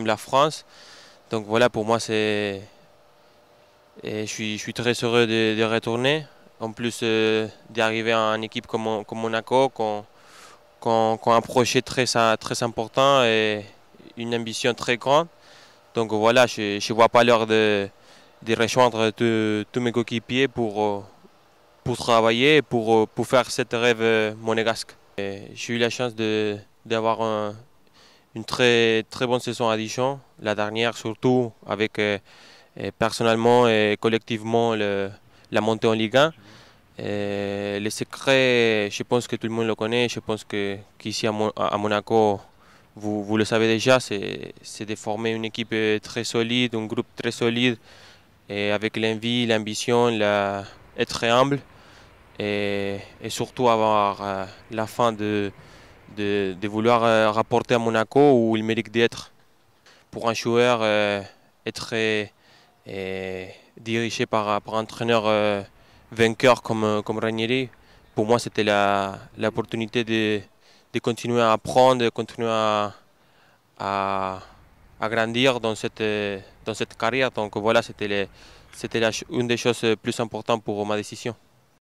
la France. Donc voilà, pour moi, c'est. Et je suis, très heureux de, retourner. En plus euh, d'arriver en équipe comme, Monaco, qu'on qu'on a un projet très, très important et une ambition très grande. Donc voilà, je ne vois pas l'heure de, de rejoindre tous mes coéquipiers pour, pour travailler, pour, pour faire cette rêve monégasque. J'ai eu la chance d'avoir un, une très, très bonne saison à Dijon. La dernière, surtout, avec euh, euh, personnellement et collectivement le, la montée en Ligue 1. Et euh, les secrets, je pense que tout le monde le connaît. Je pense que qu'ici à, Monaco, vous, vous, le savez déjà, c'est de former une équipe très solide, un groupe très solide, et avec l'envie, l'ambition, la, être humble, et, et, surtout avoir la fin de, de, vouloir euh, rapporter à Monaco où il mérite d'être. Pour un joueur, être euh, euh, dirigé par, un entraîneur vainqueur comme, comme Ranieri, pour moi c'était l'opportunité de, continuer à apprendre, de continuer à, à, grandir dans cette, dans cette carrière. Donc voilà, c'était une des choses plus importantes pour ma décision.